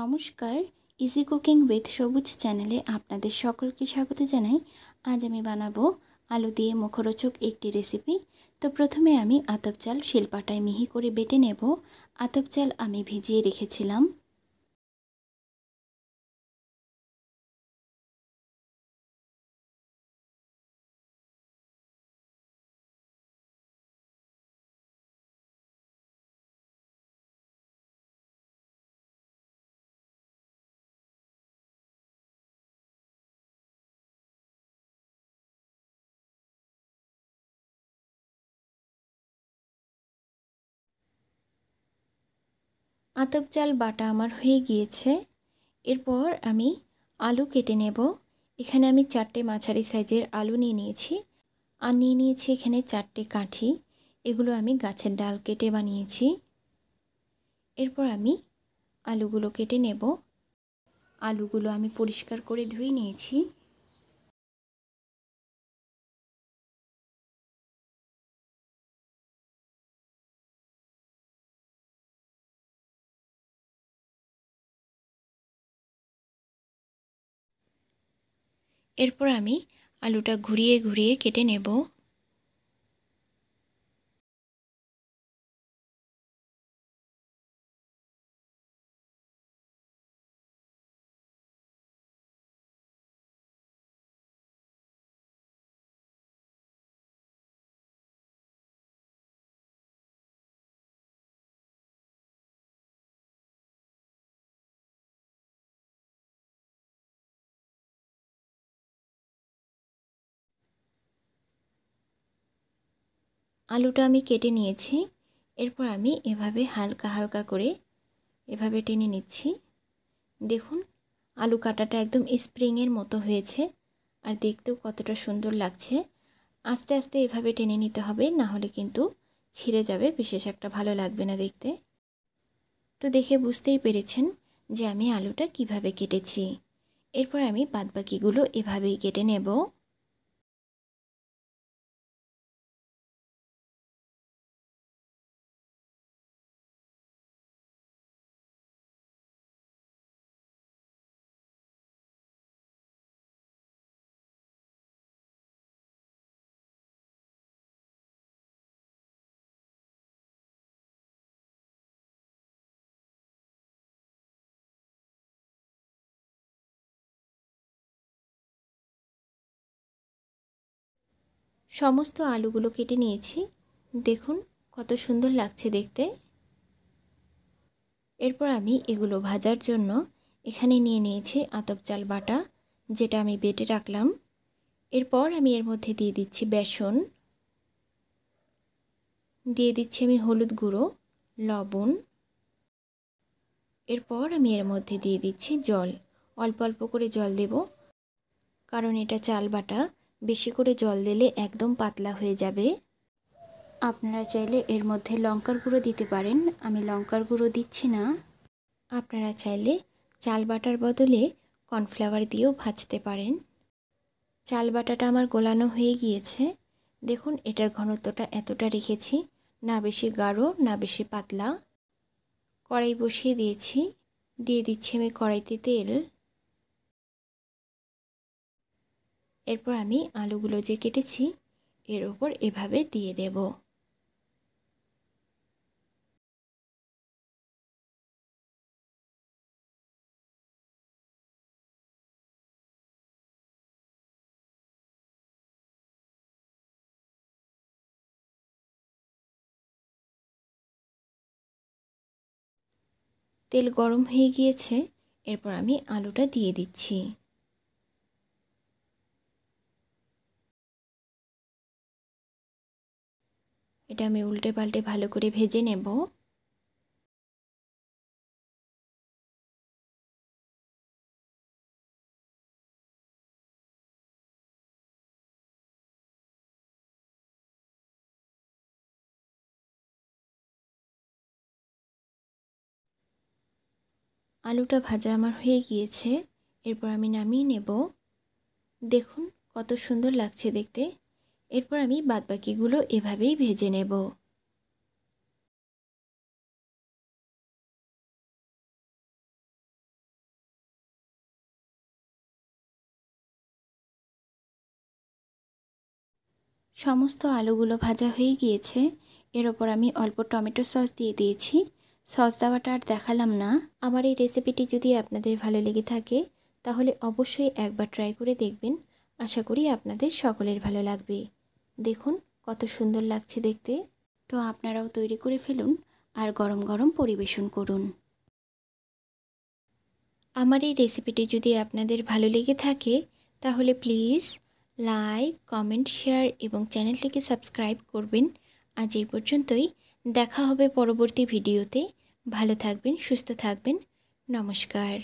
নমস্কার easy cooking with সবুজ চ্যানেলে আপনাদের সকলকে স্বাগত জানাই আজ আমি বানাবো আলু দিয়ে মুখরোচক একটি রেসিপি তো প্রথমে আমি আতপ চাল শিলপাটায় মিহি করে বেটে নেব আতপ চাল আমি ভিজিয়ে রেখেছিলাম আতপ চাল বাটা আমার হয়ে গিয়েছে এরপর আমি আলু কেটে নেব এখানে আমি চারটে মাছারি সাইজের আলু নিয়ে নিয়েছি আর নিয়ে নিয়েছি এখানে চারটে কাঠি এগুলো আমি গাছের ডাল কেটে বানিয়েছি এরপর আমি আলুগুলো কেটে নেব আলুগুলো আমি পরিষ্কার করে ধুয়ে নিয়েছি এরপর আমি আলুটা ঘুরিয়ে ঘুরিয়ে কেটে নেব আলুটা আমি কেটে নিয়েছি এরপর আমি এভাবে হালকা হালকা করে এভাবে টেনে নিচ্ছি দেখুন আলু কাটাটা একদম স্প্রিংয়ের মতো হয়েছে আর দেখতেও কতটা সুন্দর লাগছে আস্তে আস্তে এভাবে টেনে নিতে হবে না হলে কিন্তু ছিঁড়ে যাবে বিশেষ একটা ভালো লাগবে না দেখতে তো দেখে বুঝতেই পেরেছেন যে আমি আলুটা কিভাবে কেটেছি এরপর আমি বাদবাকিগুলো এভাবেই কেটে নেব সমস্ত আলুগুলো কেটে নিয়েছি দেখুন কত সুন্দর লাগছে দেখতে এরপর আমি এগুলো ভাজার জন্য এখানে নিয়ে নিয়েছি আতপ চাল বাটা যেটা আমি বেটে রাখলাম এরপর আমি এর মধ্যে দিয়ে দিচ্ছি বেসন দিয়ে দিচ্ছি আমি হলুদ গুঁড়ো লবণ এরপর আমি এর মধ্যে দিয়ে দিচ্ছি জল অল্প অল্প করে জল দেব কারণ এটা চাল বাটা বেশি করে জল দিলে একদম পাতলা হয়ে যাবে আপনারা চাইলে এর মধ্যে লঙ্কার গুঁড়ো দিতে পারেন আমি লঙ্কার গুঁড়ো দিচ্ছি না আপনারা চাইলে চাল বাটার বদলে কর্নফ্লাওয়ার দিয়েও ভাজতে পারেন চাল বাটাটা আমার গোলানো হয়ে গিয়েছে দেখুন এটার ঘনত্বটা এতটা রেখেছি না বেশি গাঢ় না বেশি পাতলা কড়াই বসিয়ে দিয়েছি দিয়ে দিচ্ছি আমি কড়াইতে তেল এরপর আমি আলুগুলো যে কেটেছি এর ওপর এভাবে দিয়ে দেব তেল গরম হয়ে গিয়েছে এরপর আমি আলুটা দিয়ে দিচ্ছি এটা আমি উল্টে পাল্টে ভালো করে ভেজে নেব আলুটা ভাজা আমার হয়ে গিয়েছে এরপর আমি নামিয়ে নেব দেখুন কত সুন্দর লাগছে দেখতে এরপর আমি বাদবাকিগুলো এভাবেই ভেজে নেব সমস্ত আলুগুলো ভাজা হয়ে গিয়েছে এর ওপর আমি অল্প টমেটো সস দিয়ে দিয়েছি সস দেওয়াটা আর দেখালাম না আমার এই রেসিপিটি যদি আপনাদের ভালো লেগে থাকে তাহলে অবশ্যই একবার ট্রাই করে দেখবেন আশা করি আপনাদের সকলের ভালো লাগবে দেখুন কত সুন্দর লাগছে দেখতে তো আপনারাও তৈরি করে ফেলুন আর গরম গরম পরিবেশন করুন আমার এই রেসিপিটি যদি আপনাদের ভালো লেগে থাকে তাহলে প্লিজ লাইক কমেন্ট শেয়ার এবং চ্যানেলটিকে সাবস্ক্রাইব করবেন আজ এই পর্যন্তই দেখা হবে পরবর্তী ভিডিওতে ভালো থাকবেন সুস্থ থাকবেন নমস্কার